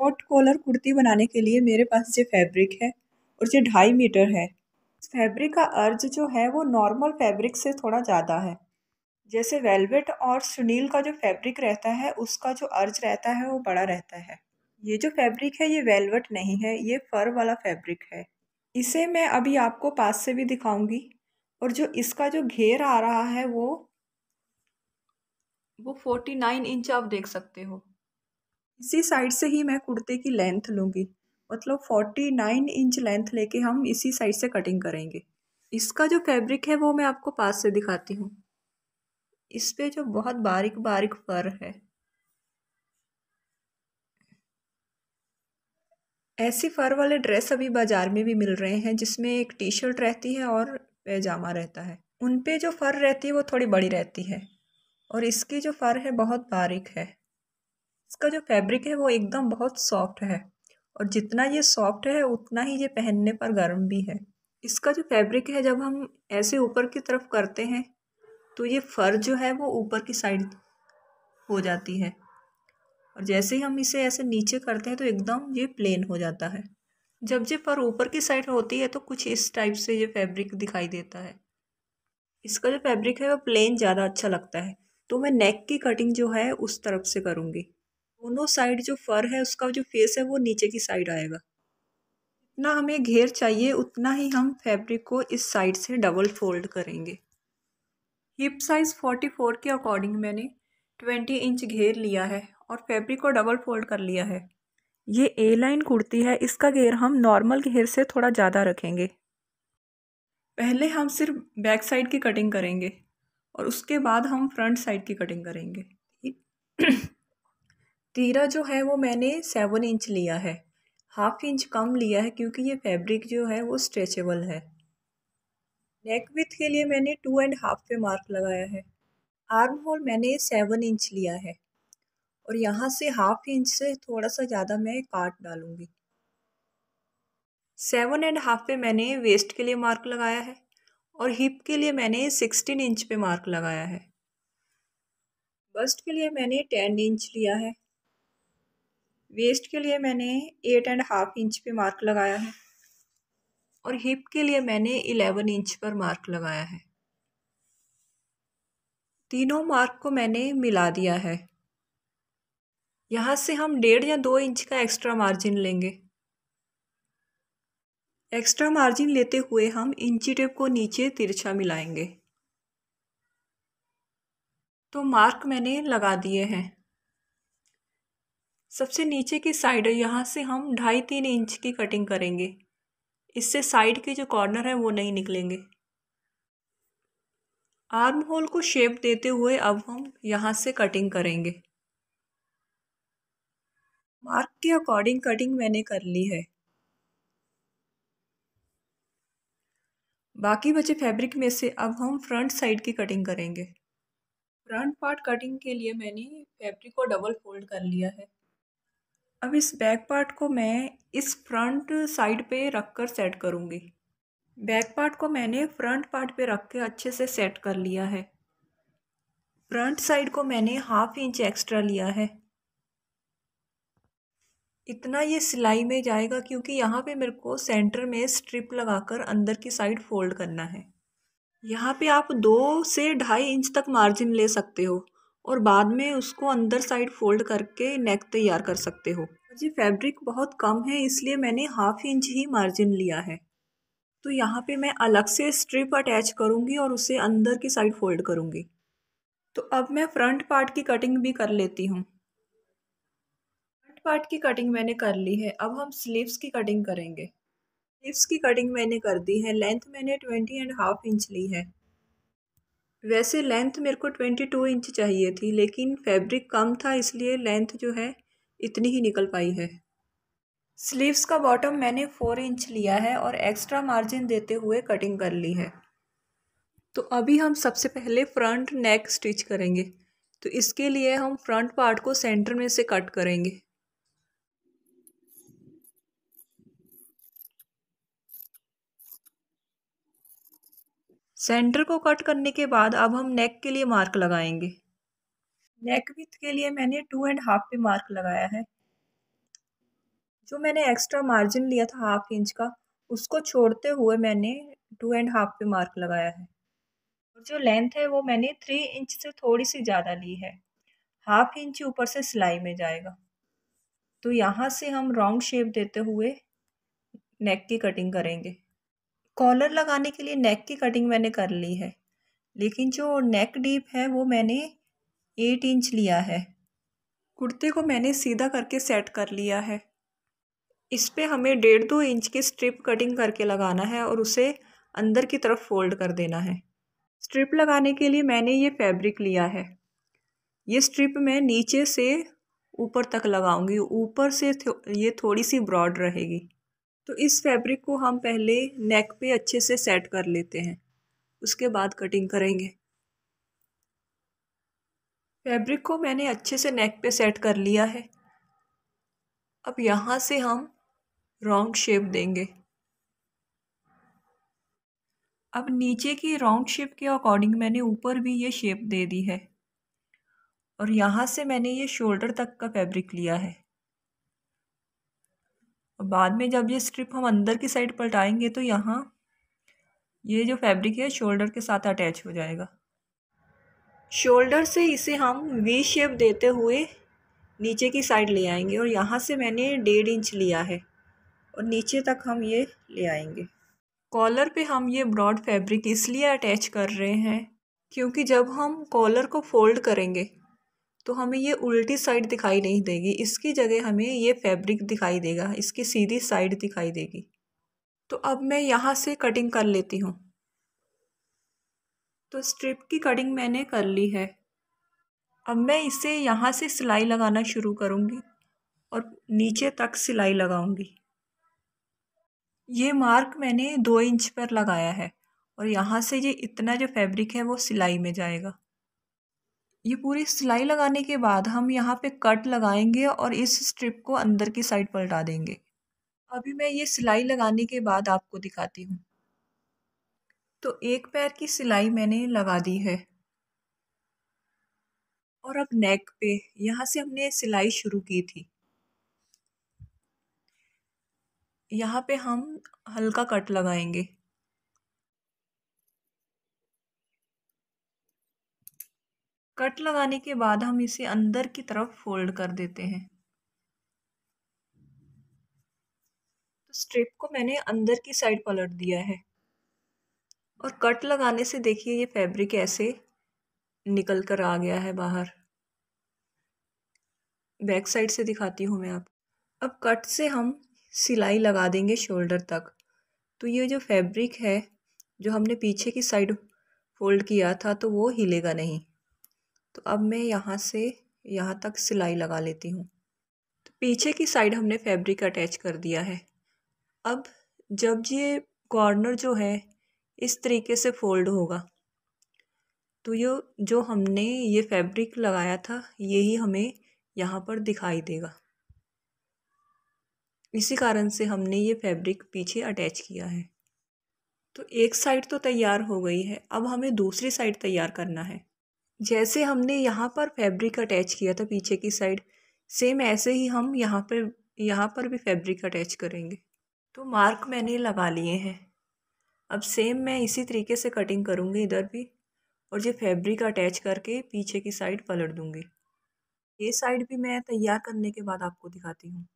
short collar kurti बनाने के लिए मेरे पास ये फैब्रिक है और ये ढाई मीटर है फैब्रिक का अर्ज जो है वो नॉर्मल फैब्रिक से थोड़ा ज़्यादा है जैसे वेलवेट और सुनील का जो फैब्रिक रहता है उसका जो अर्ज रहता है वो बड़ा रहता है ये जो फैब्रिक है ये वेलवेट नहीं है ये फर वाला फैब्रिक है इसे मैं अभी आपको पास से भी दिखाऊंगी और जो इसका जो घेर आ रहा है वो वो फोर्टी नाइन इंच आप देख सकते हो इसी साइड से ही मैं कुर्ते की लेंथ लूँगी मतलब फोर्टी नाइन इंच लेंथ लेके हम इसी साइड से कटिंग करेंगे इसका जो फैब्रिक है वो मैं आपको पास से दिखाती हूँ इस पर जो बहुत बारीक बारीक फर है ऐसी फर वाले ड्रेस अभी बाज़ार में भी मिल रहे हैं जिसमें एक टी शर्ट रहती है और पैजामा रहता है उन पे जो फ़र रहती है वो थोड़ी बड़ी रहती है और इसकी जो फ़र है बहुत बारीक है इसका जो फैब्रिक है वो एकदम बहुत सॉफ्ट है और जितना ये सॉफ्ट है उतना ही ये पहनने पर गर्म भी है इसका जो फैब्रिक है जब हम ऐसे ऊपर की तरफ करते हैं तो ये फर जो है वो ऊपर की साइड हो जाती है और जैसे ही हम इसे ऐसे नीचे करते हैं तो एकदम ये प्लेन हो जाता है जब ये फर ऊपर की साइड होती है तो कुछ इस टाइप से ये फैब्रिक दिखाई देता है इसका जो फैब्रिक है वो प्लेन ज़्यादा अच्छा लगता है तो मैं नेक की कटिंग जो है उस तरफ से करूँगी दोनों साइड जो फर है उसका जो फेस है वो नीचे की साइड आएगा जितना हमें घेर चाहिए उतना ही हम फैब्रिक को इस साइड से डबल फोल्ड करेंगे हिप साइज़ फोर्टी फोर के अकॉर्डिंग मैंने ट्वेंटी इंच घेर लिया है और फैब्रिक को डबल फोल्ड कर लिया है ये ए लाइन कुर्ती है इसका घेर हम नॉर्मल घेर से थोड़ा ज़्यादा रखेंगे पहले हम सिर्फ बैक साइड की कटिंग करेंगे और उसके बाद हम फ्रंट साइड की कटिंग करेंगे तीरा जो है वो मैंने सेवन इंच लिया है हाफ इंच कम लिया है क्योंकि ये फैब्रिक जो है वो स्ट्रेचेबल है नेक विथ के लिए मैंने टू एंड हाफ पे मार्क लगाया है आर्म होल मैंने सेवन इंच लिया है और यहाँ से हाफ इंच से थोड़ा सा ज़्यादा मैं काट डालूँगी सेवन एंड हाफ पे मैंने वेस्ट के लिए मार्क लगाया है और हिप के लिए मैंने सिक्सटीन इंच पे मार्क लगाया है बस्ट के लिए मैंने टेन इंच लिया है वेस्ट के लिए मैंने एट एंड हाफ इंच पे मार्क लगाया है और हिप के लिए मैंने इलेवन इंच पर मार्क लगाया है तीनों मार्क को मैंने मिला दिया है यहाँ से हम डेढ़ या दो इंच का एक्स्ट्रा मार्जिन लेंगे एक्स्ट्रा मार्जिन लेते हुए हम इंची टेप को नीचे तिरछा मिलाएंगे तो मार्क मैंने लगा दिए हैं सबसे नीचे की साइड है यहाँ से हम ढाई तीन इंच की कटिंग करेंगे इससे साइड के जो कॉर्नर है वो नहीं निकलेंगे आर्म होल को शेप देते हुए अब हम यहाँ से कटिंग करेंगे मार्क के अकॉर्डिंग कटिंग मैंने कर ली है बाकी बचे फैब्रिक में से अब हम फ्रंट साइड की कटिंग करेंगे फ्रंट पार्ट कटिंग के लिए मैंने फैब्रिक को डबल फोल्ड कर लिया है अब इस बैक पार्ट को मैं इस फ्रंट साइड पे रख कर सेट करूँगी बैक पार्ट को मैंने फ्रंट पार्ट पे रख के अच्छे से सेट कर लिया है फ्रंट साइड को मैंने हाफ इंच एक्स्ट्रा लिया है इतना ये सिलाई में जाएगा क्योंकि यहाँ पे मेरे को सेंटर में स्ट्रिप लगाकर अंदर की साइड फोल्ड करना है यहाँ पे आप दो से ढाई इंच तक मार्जिन ले सकते हो और बाद में उसको अंदर साइड फोल्ड करके नेक तैयार कर सकते हो जी फैब्रिक बहुत कम है इसलिए मैंने हाफ इंच ही मार्जिन लिया है तो यहाँ पे मैं अलग से स्ट्रिप अटैच करूँगी और उसे अंदर की साइड फोल्ड करूँगी तो अब मैं फ्रंट पार्ट की कटिंग भी कर लेती हूँ फ्रंट पार्ट की कटिंग मैंने कर ली है अब हम स्लीव्स की कटिंग करेंगे स्लीव्स की कटिंग मैंने कर दी है लेंथ मैंने ट्वेंटी एंड हाफ इंच ली है वैसे लेंथ मेरे को ट्वेंटी टू इंच चाहिए थी लेकिन फैब्रिक कम था इसलिए लेंथ जो है इतनी ही निकल पाई है स्लीव्स का बॉटम मैंने फ़ोर इंच लिया है और एक्स्ट्रा मार्जिन देते हुए कटिंग कर ली है तो अभी हम सबसे पहले फ्रंट नेक स्टिच करेंगे तो इसके लिए हम फ्रंट पार्ट को सेंटर में से कट करेंगे सेंटर को कट करने के बाद अब हम नेक के लिए मार्क लगाएंगे नेक विथ के लिए मैंने टू एंड हाफ पे मार्क लगाया है जो मैंने एक्स्ट्रा मार्जिन लिया था हाफ इंच का उसको छोड़ते हुए मैंने टू एंड हाफ पे मार्क लगाया है और जो लेंथ है वो मैंने थ्री इंच से थोड़ी सी ज़्यादा ली है हाफ इंच ऊपर से सिलाई में जाएगा तो यहाँ से हम राउंड शेप देते हुए नेक की कटिंग करेंगे कॉलर लगाने के लिए नेक की कटिंग मैंने कर ली है लेकिन जो नेक डीप है वो मैंने एट इंच लिया है कुर्ते को मैंने सीधा करके सेट कर लिया है इस पर हमें डेढ़ दो इंच की स्ट्रिप कटिंग करके लगाना है और उसे अंदर की तरफ फोल्ड कर देना है स्ट्रिप लगाने के लिए मैंने ये फैब्रिक लिया है ये स्ट्रिप मैं नीचे से ऊपर तक लगाऊंगी ऊपर से ये थोड़ी सी ब्रॉड रहेगी तो इस फैब्रिक को हम पहले नेक पे अच्छे से सेट कर लेते हैं उसके बाद कटिंग करेंगे फैब्रिक को मैंने अच्छे से नेक पे सेट कर लिया है अब यहाँ से हम राउंड शेप देंगे अब नीचे की राउंड शेप के अकॉर्डिंग मैंने ऊपर भी ये शेप दे दी है और यहाँ से मैंने ये शोल्डर तक का फैब्रिक लिया है और बाद में जब ये स्ट्रिप हम अंदर की साइड पलटाएंगे तो यहाँ ये जो फैब्रिक है शोल्डर के साथ अटैच हो जाएगा शोल्डर से इसे हम वी शेप देते हुए नीचे की साइड ले आएंगे और यहाँ से मैंने डेढ़ इंच लिया है और नीचे तक हम ये ले आएंगे कॉलर पे हम ये ब्रॉड फैब्रिक इसलिए अटैच कर रहे हैं क्योंकि जब हम कॉलर को फोल्ड करेंगे तो हमें ये उल्टी साइड दिखाई नहीं देगी इसकी जगह हमें ये फैब्रिक दिखाई देगा इसकी सीधी साइड दिखाई देगी तो अब मैं यहाँ से कटिंग कर लेती हूँ तो स्ट्रिप की कटिंग मैंने कर ली है अब मैं इसे यहाँ से सिलाई लगाना शुरू करूँगी और नीचे तक सिलाई लगाऊँगी ये मार्क मैंने दो इंच पर लगाया है और यहाँ से ये इतना जो फैब्रिक है वो सिलाई में जाएगा ये पूरी सिलाई लगाने के बाद हम यहाँ पे कट लगाएंगे और इस स्ट्रिप को अंदर की साइड पलटा देंगे अभी मैं ये सिलाई लगाने के बाद आपको दिखाती हूँ तो एक पैर की सिलाई मैंने लगा दी है और अब नेक पे यहाँ से हमने सिलाई शुरू की थी यहाँ पे हम हल्का कट लगाएंगे कट लगाने के बाद हम इसे अंदर की तरफ फोल्ड कर देते हैं तो स्ट्रिप को मैंने अंदर की साइड पलट दिया है और कट लगाने से देखिए ये फैब्रिक ऐसे निकल कर आ गया है बाहर बैक साइड से दिखाती हूँ मैं आप अब कट से हम सिलाई लगा देंगे शोल्डर तक तो ये जो फैब्रिक है जो हमने पीछे की साइड फोल्ड किया था तो वो हिलेगा नहीं तो अब मैं यहाँ से यहाँ तक सिलाई लगा लेती हूँ तो पीछे की साइड हमने फैब्रिक अटैच कर दिया है अब जब ये कॉर्नर जो है इस तरीके से फोल्ड होगा तो ये जो हमने ये फैब्रिक लगाया था यही हमें यहाँ पर दिखाई देगा इसी कारण से हमने ये फैब्रिक पीछे अटैच किया है तो एक साइड तो तैयार हो गई है अब हमें दूसरी साइड तैयार करना है जैसे हमने यहाँ पर फैब्रिक अटैच किया था पीछे की साइड सेम ऐसे ही हम यहाँ पर यहाँ पर भी फैब्रिक अटैच करेंगे तो मार्क मैंने लगा लिए हैं अब सेम मैं इसी तरीके से कटिंग करूँगी इधर भी और ये फैब्रिक अटैच करके पीछे की साइड पलट दूँगी ये साइड भी मैं तैयार करने के बाद आपको दिखाती हूँ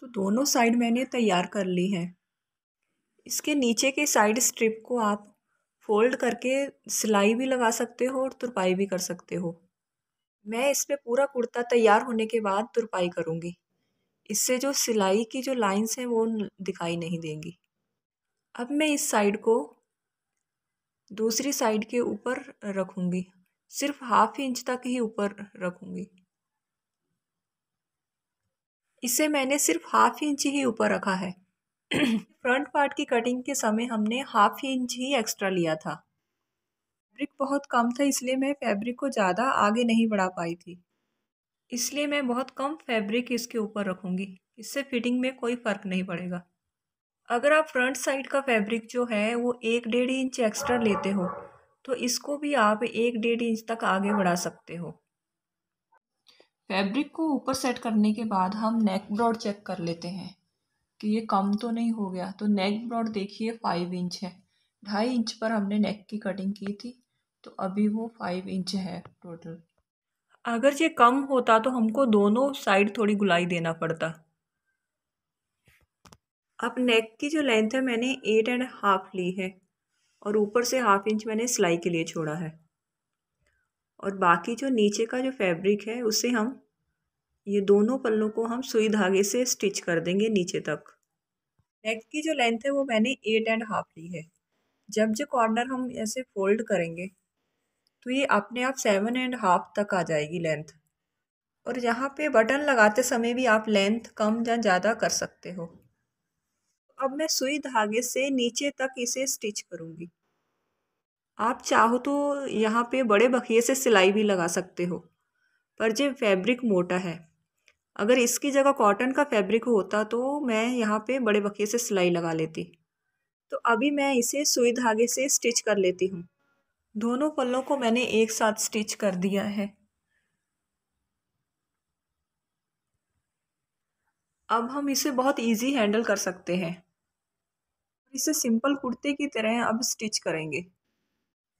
तो दोनों साइड मैंने तैयार कर ली हैं इसके नीचे के साइड स्ट्रिप को आप फोल्ड करके सिलाई भी लगा सकते हो और तुरपाई भी कर सकते हो मैं इस पर पूरा कुर्ता तैयार होने के बाद तुरपाई करूँगी इससे जो सिलाई की जो लाइंस हैं वो दिखाई नहीं देंगी अब मैं इस साइड को दूसरी साइड के ऊपर रखूँगी सिर्फ हाफ इंच तक ही ऊपर रखूँगी इसे मैंने सिर्फ हाफ इंच ही ऊपर रखा है फ्रंट पार्ट की कटिंग के समय हमने हाफ इंच ही एक्स्ट्रा लिया था फैब्रिक बहुत कम था इसलिए मैं फैब्रिक को ज़्यादा आगे नहीं बढ़ा पाई थी इसलिए मैं बहुत कम फैब्रिक इसके ऊपर रखूँगी इससे फिटिंग में कोई फ़र्क नहीं पड़ेगा अगर आप फ्रंट साइड का फैब्रिक जो है वो एक डेढ़ इंच एक्स्ट्रा लेते हो तो इसको भी आप एक डेढ़ इंच तक आगे बढ़ा सकते हो फैब्रिक को ऊपर सेट करने के बाद हम नेक ब्रॉड चेक कर लेते हैं कि तो ये कम तो नहीं हो गया तो नेक ब्रॉड देखिए फाइव इंच है ढाई इंच पर हमने नेक की कटिंग की थी तो अभी वो फाइव इंच है टोटल अगर ये कम होता तो हमको दोनों साइड थोड़ी गुलाई देना पड़ता अब नेक की जो लेंथ है मैंने एट एंड हाफ ली है और ऊपर से हाफ इंच मैंने सिलाई के लिए छोड़ा है और बाकी जो नीचे का जो फैब्रिक है उसे हम ये दोनों पल्लों को हम सुई धागे से स्टिच कर देंगे नीचे तक नेक की जो लेंथ है वो मैंने एट एंड हाफ ली है जब जो कॉर्नर हम ऐसे फोल्ड करेंगे तो ये अपने आप सेवन एंड हाफ तक आ जाएगी लेंथ और यहाँ पे बटन लगाते समय भी आप लेंथ कम या ज़्यादा कर सकते हो अब मैं सुई धागे से नीचे तक इसे स्टिच करूँगी आप चाहो तो यहाँ पे बड़े बखिए से सिलाई भी लगा सकते हो पर जो फैब्रिक मोटा है अगर इसकी जगह कॉटन का फैब्रिक होता तो मैं यहाँ पे बड़े बखिए से सिलाई लगा लेती तो अभी मैं इसे सुई धागे से स्टिच कर लेती हूँ दोनों पल्लों को मैंने एक साथ स्टिच कर दिया है अब हम इसे बहुत इजी हैंडल कर सकते हैं इसे सिंपल कुर्ते की तरह अब स्टिच करेंगे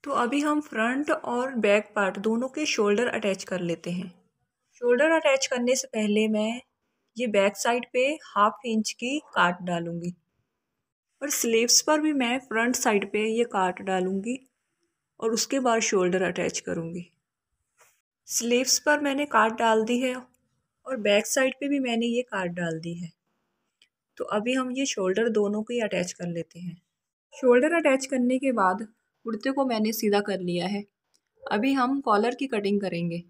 तो अभी हम फ्रंट और बैक पार्ट दोनों के शोल्डर अटैच कर लेते हैं शोल्डर अटैच करने से पहले मैं ये बैक साइड पे हाफ इंच की काट डालूँगी और स्लीव्स पर भी मैं फ्रंट साइड पे ये काट डालूँगी और उसके बाद शोल्डर अटैच करूँगी स्लीव्स पर मैंने काट डाल दी है और बैक साइड पे भी मैंने ये काट डाल दी है तो अभी हम ये शोल्डर दोनों को ही अटैच कर लेते हैं शोल्डर अटैच करने के बाद कुर्ते को मैंने सीधा कर लिया है अभी हम कॉलर की कटिंग करेंगे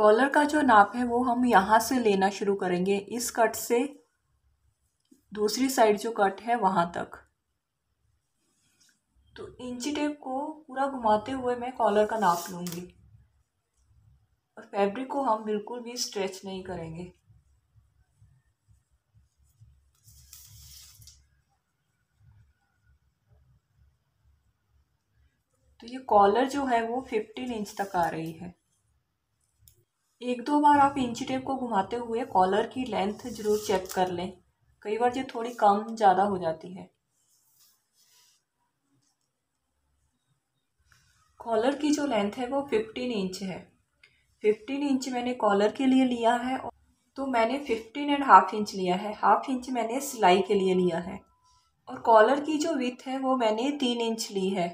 कॉलर का जो नाप है वो हम यहाँ से लेना शुरू करेंगे इस कट से दूसरी साइड जो कट है वहाँ तक तो इंची टेप को पूरा घुमाते हुए मैं कॉलर का नाप लूँगी और फैब्रिक को हम बिल्कुल भी स्ट्रेच नहीं करेंगे तो ये कॉलर जो है वो फिफ्टीन इंच तक आ रही है एक दो बार आप इंची टेप को घुमाते हुए कॉलर की लेंथ ज़रूर चेक कर लें कई बार ये थोड़ी कम ज़्यादा हो जाती है कॉलर की जो लेंथ है वो फिफ्टीन इंच है फिफ्टीन इंच मैंने कॉलर के लिए लिया है तो मैंने फिफ्टीन एंड हाफ इंच लिया है हाफ इंच मैंने सिलाई के लिए लिया है और कॉलर की जो विथ है वो मैंने तीन इंच ली है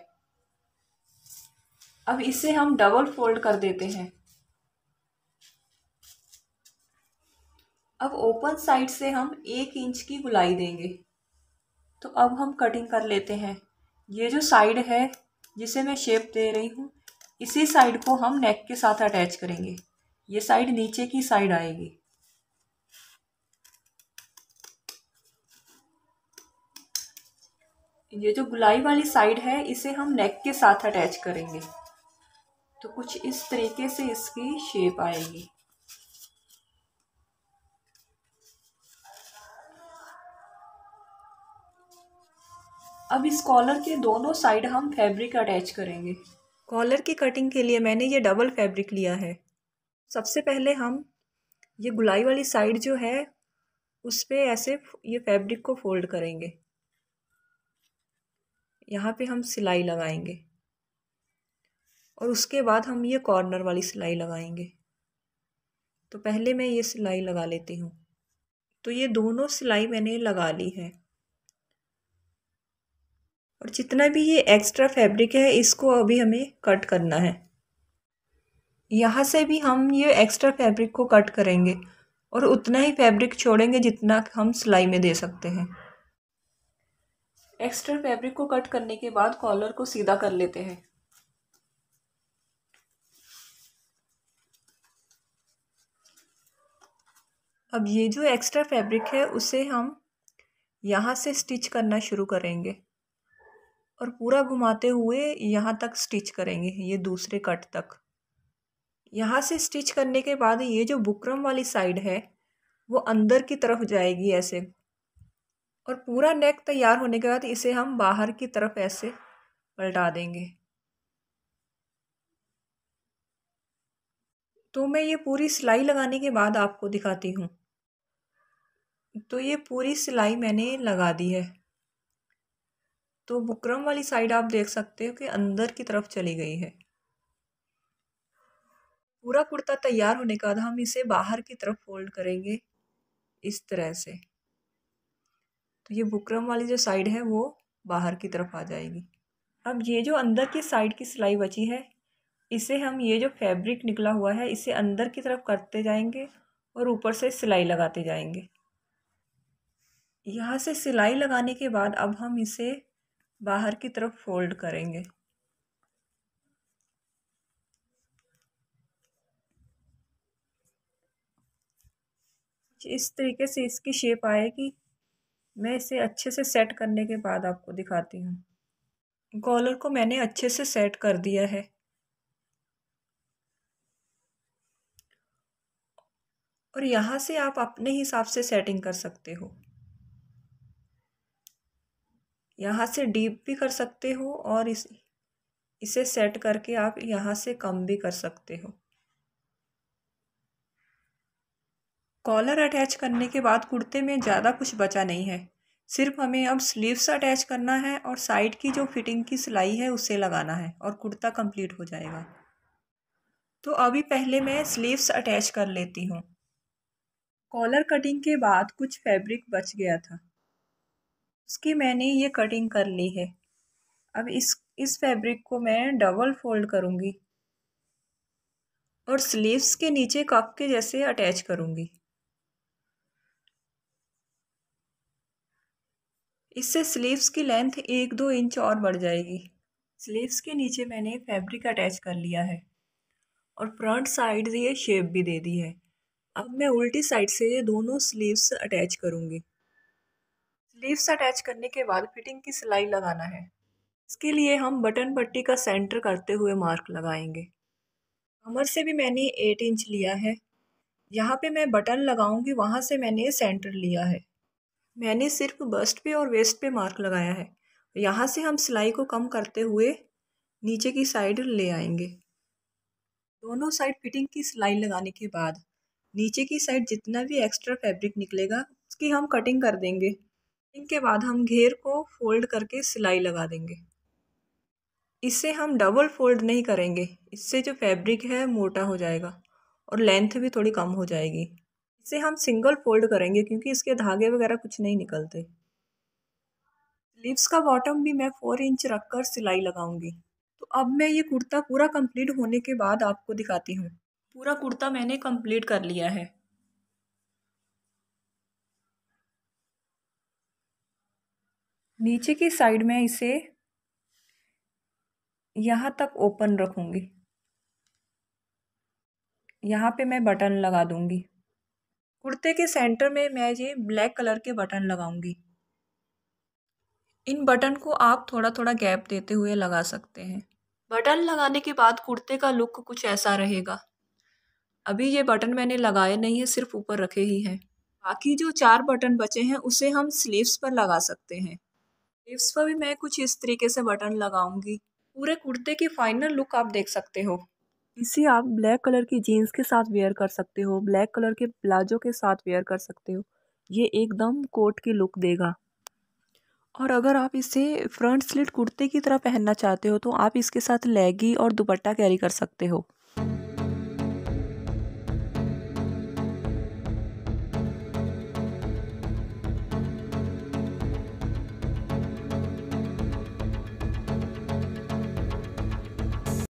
अब इसे हम डबल फोल्ड कर देते हैं अब ओपन साइड से हम एक इंच की गुलाई देंगे तो अब हम कटिंग कर लेते हैं ये जो साइड है जिसे मैं शेप दे रही हूँ इसी साइड को हम नेक के साथ अटैच करेंगे ये साइड नीचे की साइड आएगी ये जो गुलाई वाली साइड है इसे हम नेक के साथ अटैच करेंगे तो कुछ इस तरीके से इसकी शेप आएगी अब इस कॉलर के दोनों साइड हम फैब्रिक अटैच करेंगे कॉलर की कटिंग के लिए मैंने ये डबल फैब्रिक लिया है सबसे पहले हम ये गुलाई वाली साइड जो है उस पर ऐसे ये फैब्रिक को फोल्ड करेंगे यहाँ पे हम सिलाई लगाएंगे और उसके बाद हम ये कॉर्नर वाली सिलाई लगाएंगे तो पहले मैं ये सिलाई लगा लेती हूँ तो ये दोनों सिलाई मैंने लगा ली है और जितना भी ये एक्स्ट्रा फैब्रिक है इसको अभी हमें कट करना है यहाँ से भी हम ये एक्स्ट्रा फैब्रिक को कट करेंगे और उतना ही फैब्रिक छोड़ेंगे जितना हम सिलाई में दे सकते हैं एक्स्ट्रा फैब्रिक को कट करने के बाद कॉलर को सीधा कर लेते हैं अब ये जो एक्स्ट्रा फैब्रिक है उसे हम यहाँ से स्टिच करना शुरू करेंगे और पूरा घुमाते हुए यहाँ तक स्टिच करेंगे ये दूसरे कट तक यहाँ से स्टिच करने के बाद ये जो बुकरम वाली साइड है वो अंदर की तरफ जाएगी ऐसे और पूरा नेक तैयार होने के बाद इसे हम बाहर की तरफ ऐसे पलटा देंगे तो मैं ये पूरी सिलाई लगाने के बाद आपको दिखाती हूँ तो ये पूरी सिलाई मैंने लगा दी है तो बुकरम वाली साइड आप देख सकते हो कि अंदर की तरफ चली गई है पूरा कुर्ता तैयार होने के बाद हम इसे बाहर की तरफ फोल्ड करेंगे इस तरह से तो ये बुकरम वाली जो साइड है वो बाहर की तरफ आ जाएगी अब ये जो अंदर की साइड की सिलाई बची है इसे हम ये जो फैब्रिक निकला हुआ है इसे अंदर की तरफ करते जाएंगे और ऊपर से सिलाई लगाते जाएंगे यहाँ से सिलाई लगाने के बाद अब हम इसे बाहर की तरफ फोल्ड करेंगे इस तरीके से इसकी शेप आएगी मैं इसे अच्छे से सेट करने के बाद आपको दिखाती हूँ कॉलर को मैंने अच्छे से सेट कर दिया है और यहाँ से आप अपने हिसाब से सेटिंग कर सकते हो यहाँ से डीप भी कर सकते हो और इस इसे सेट करके आप यहाँ से कम भी कर सकते हो कॉलर अटैच करने के बाद कुर्ते में ज़्यादा कुछ बचा नहीं है सिर्फ हमें अब स्लीव्स अटैच करना है और साइड की जो फिटिंग की सिलाई है उसे लगाना है और कुर्ता कंप्लीट हो जाएगा तो अभी पहले मैं स्लीव्स अटैच कर लेती हूँ कॉलर कटिंग के बाद कुछ फैब्रिक बच गया था उसकी मैंने ये कटिंग कर ली है अब इस इस फैब्रिक को मैं डबल फोल्ड करूँगी और स्लीव्स के नीचे कप के जैसे अटैच करूँगी इससे स्लीव्स की लेंथ एक दो इंच और बढ़ जाएगी स्लीव्स के नीचे मैंने फैब्रिक अटैच कर लिया है और फ्रंट साइड ये शेप भी दे दी है अब मैं उल्टी साइड से ये दोनों स्लीव्स अटैच करूँगी स्लीव्स अटैच करने के बाद फिटिंग की सिलाई लगाना है इसके लिए हम बटन पट्टी का सेंटर करते हुए मार्क लगाएंगे कमर से भी मैंने एट इंच लिया है यहाँ पे मैं बटन लगाऊंगी वहाँ से मैंने सेंटर लिया है मैंने सिर्फ बस्ट पे और वेस्ट पे मार्क लगाया है यहाँ से हम सिलाई को कम करते हुए नीचे की साइड ले आएंगे दोनों साइड फिटिंग की सिलाई लगाने के बाद नीचे की साइड जितना भी एक्स्ट्रा फैब्रिक निकलेगा उसकी हम कटिंग कर देंगे के बाद हम घेर को फोल्ड करके सिलाई लगा देंगे इससे हम डबल फोल्ड नहीं करेंगे इससे जो फैब्रिक है मोटा हो जाएगा और लेंथ भी थोड़ी कम हो जाएगी इसे हम सिंगल फोल्ड करेंगे क्योंकि इसके धागे वगैरह कुछ नहीं निकलते लिप्स का बॉटम भी मैं फोर इंच रख कर सिलाई लगाऊंगी तो अब मैं ये कुर्ता पूरा कंप्लीट होने के बाद आपको दिखाती हूँ पूरा कुर्ता मैंने कंप्लीट कर लिया है नीचे की साइड में इसे यहाँ तक ओपन रखूँगी यहाँ पे मैं बटन लगा दूँगी कुर्ते के सेंटर में मैं ये ब्लैक कलर के बटन लगाऊंगी इन बटन को आप थोड़ा थोड़ा गैप देते हुए लगा सकते हैं बटन लगाने के बाद कुर्ते का लुक कुछ ऐसा रहेगा अभी ये बटन मैंने लगाए नहीं है सिर्फ ऊपर रखे ही हैं बाकी जो चार बटन बचे हैं उसे हम स्लीव्स पर लगा सकते हैं स्लीव्स पर भी मैं कुछ इस तरीके से बटन लगाऊंगी पूरे कुर्ते की फाइनल लुक आप देख सकते हो इसे आप ब्लैक कलर की जीन्स के साथ वेयर कर सकते हो ब्लैक कलर के प्लाजो के साथ वेयर कर सकते हो ये एकदम कोट की लुक देगा और अगर आप इसे फ्रंट स्लिट कुर्ते की तरह पहनना चाहते हो तो आप इसके साथ लेगी और दुपट्टा कैरी कर सकते हो